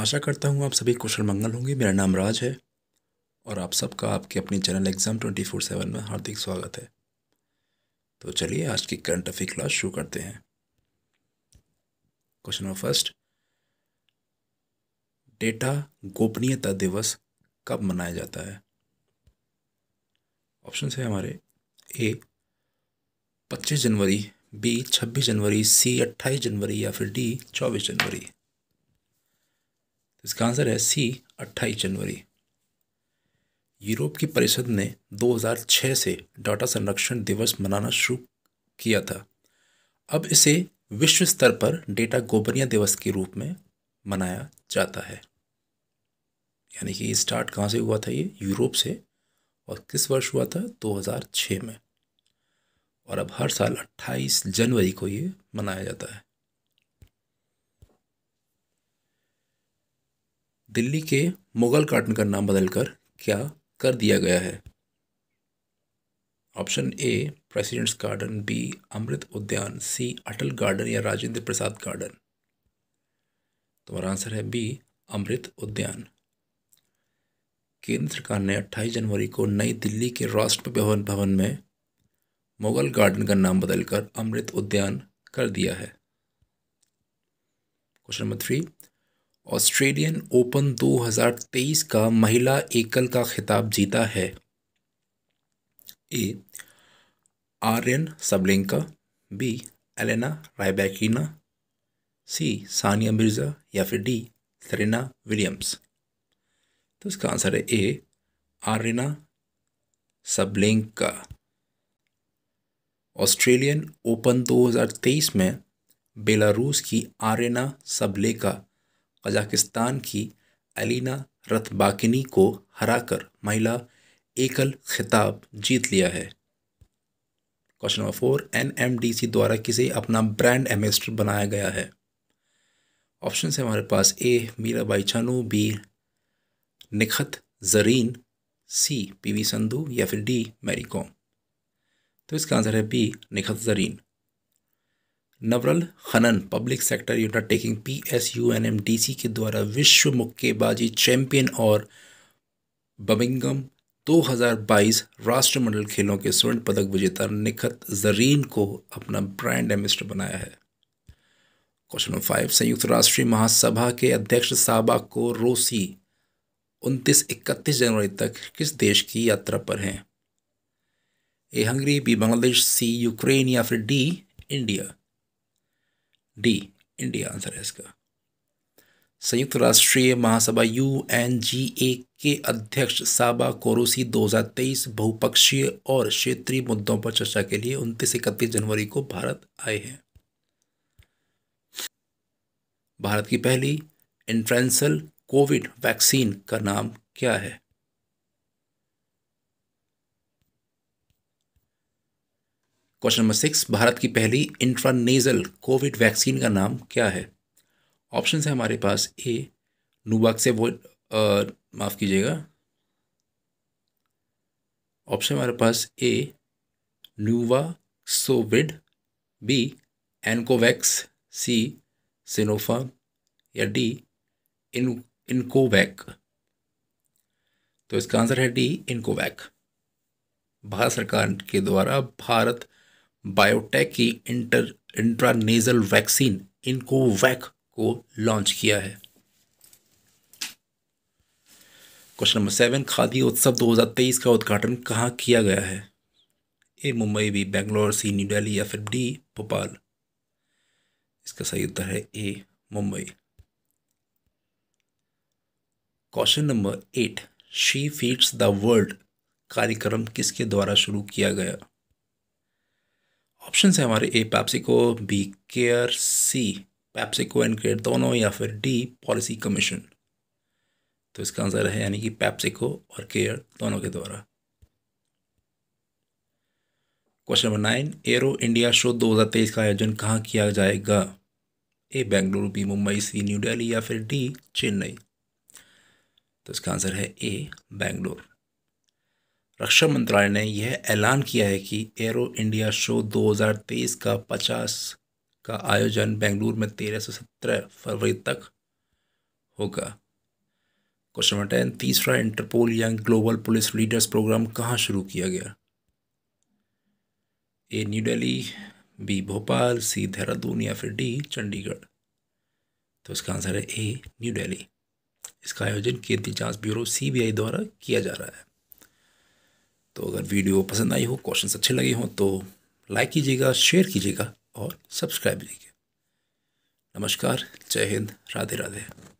आशा करता हूँ आप सभी कुशल मंगल होंगे मेरा नाम राज है और आप सबका आपके अपने channel exam twenty four seven में हार्दिक स्वागत है तो चलिए आज की करंट अफेयर क्लास शुरू करते हैं क्वेश्चन नंबर फर्स्ट डेटा गोपनीयता दिवस कब मनाया जाता है ऑप्शन है हमारे ए पच्चीस जनवरी बी छब्बीस जनवरी सी अट्ठाईस जनवरी या फिर डी चौबीस जनवरी तो इसका आंसर है सी अट्ठाईस जनवरी यूरोप की परिषद ने 2006 से डाटा संरक्षण दिवस मनाना शुरू किया था अब इसे विश्व स्तर पर डेटा गोपनीय दिवस के रूप में मनाया जाता है यानी कि स्टार्ट कहाँ से हुआ था ये यूरोप से और किस वर्ष हुआ था 2006 में और अब हर साल 28 जनवरी को ये मनाया जाता है दिल्ली के मुग़ल गार्डन का नाम बदलकर क्या कर दिया गया है option A president's garden B Amrit Udyan C Atal garden या राजेंद्र प्रसाद गार्डन तुम्हारा आंसर है बी अमृत उद्यान केंद्र सरकार ने 28 जनवरी को नई दिल्ली के राष्ट्रपति भवन में मुगल गार्डन का नाम बदलकर अमृत उद्यान कर दिया है question number three Australian open 2023 का महिला एकल का खिताब जीता है A Aryna Sabalenka B Elena Rybakina C Sania Mirza या फिर डी सरिना विलियम्स तो इसका आंसर है A Aryna Sabalenka Australian open 2023 में बेलारूस की आरेना सबलेका कजाकिस्तान की एलिना रतबाकिनी को हराकर महिला एकल खिताब जीत लिया है question number four N M D C द्वारा किसे अपना ब्रांड एम्बेसडर बनाया गया है ऑप्शन है हमारे पास A Mirabai Chanu B Nikhat Zareen C P V Sindhu या फिर डी मैरी कॉम तो इसका आंसर है बी निखत जरीन नवरल खनन पब्लिक सेक्टर यूनिट टेकिंग P S U N M D C के द्वारा विश्व मुक्केबाजी चैंपियन और बमिंगम 2022 राष्ट्रमंडल खेलों के स्वर्ण पदक विजेता निखत जरीन को अपना ब्रांड एम्बेसडर बनाया है क्वेश्चन नंबर फाइव संयुक्त राष्ट्रीय महासभा के अध्यक्ष साबा को रोसी उनतीस इकतीस जनवरी तक किस देश की यात्रा पर हैं A Hungary B Bangladesh C Ukraine या फिर D India D India answer है इसका संयुक्त राष्ट्रीय महासभा यू एन जी ए के अध्यक्ष साबा कोरोसी 2023 बहुपक्षीय और क्षेत्रीय मुद्दों पर चर्चा के लिए उनतीस इकतीस जनवरी को भारत आए हैं भारत की पहली इंट्रेंसल कोविड वैक्सीन का नाम क्या है क्वेश्चन नंबर सिक्स भारत की पहली इंट्रानेजल कोविड वैक्सीन का नाम क्या है ऑप्शन है हमारे पास ए नुवाक से वो माफ़ कीजिएगा ऑप्शन हमारे पास ए न्यूवा सोविड बी एनकोवैक्स सी सिनोफा या डी इन इनकोवैक तो इसका आंसर है डी इनकोवैक भारत सरकार के द्वारा भारत बायोटेक की इंटर इंट्रानेजल वैक्सीन इनकोवैक को लॉन्च किया है क्वेश्चन नंबर सेवन खादी उत्सव 2023 का उद्घाटन कहाँ किया गया है A Mumbai B Bangalore C new Delhi या फिर डी भोपाल इसका सही उत्तर है A Mumbai question number eight she feeds the world कार्यक्रम किसके द्वारा शुरू किया गया ऑप्शन है हमारे A PepsiCo B CARE C PepsiCo and CARE दोनों या फिर डी पॉलिसी कमीशन तो इसका आंसर है यानी कि पैप्सिको और केयर दोनों के द्वारा question number nine aero India show 2023 का आयोजन कहाँ किया जाएगा A Bengaluru B Mumbai C new Delhi या फिर डी चेन्नई तो इसका आंसर है ए बेंगलुरु रक्षा मंत्रालय ने यह ऐलान किया है कि एरो इंडिया शो 2023 का 50 का आयोजन बेंगलुरु में 13 से 17 फरवरी तक होगा क्वेश्चन नंबर टेन तीसरा Interpol young global police leaders programme कहाँ शुरू किया गया A new Delhi B Bhopal C Dehradun या फिर डी चंडीगढ़ तो इसका आंसर है ए न्यू दिल्ली इसका आयोजन केंद्रीय जांच ब्यूरो सीबीआई द्वारा किया जा रहा है तो अगर वीडियो पसंद आई हो क्वेश्चन अच्छे लगे हों तो लाइक कीजिएगा शेयर कीजिएगा और सब्सक्राइब कीजिएगा नमस्कार जय हिंद राधे राधे